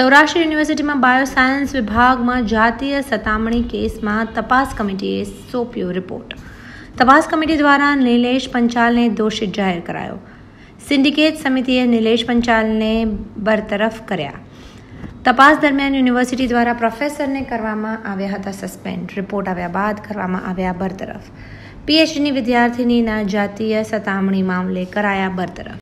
સૌરાષ્ટ્ર યુનિવર્સિટીમાં બાયોસાયન્સ વિભાગમાં જાતીય સતામણી કેસમાં તપાસ કમિટીએ સોંપ્યો રિપોર્ટ તપાસ કમિટી દ્વારા નિલેશ પંચાલને દોષિત જાહેર કરાયો સિન્ડિકેટ સમિતિએ નિલેશ પંચાલને બરતરફ કર્યા તપાસ દરમિયાન યુનિવર્સિટી દ્વારા પ્રોફેસરને કરવામાં આવ્યા હતા સસ્પેન્ડ રિપોર્ટ આવ્યા બાદ કરવામાં આવ્યા બરતરફ પીએચડીની વિદ્યાર્થીનીના જાતીય સતામણી મામલે કરાયા બરતરફ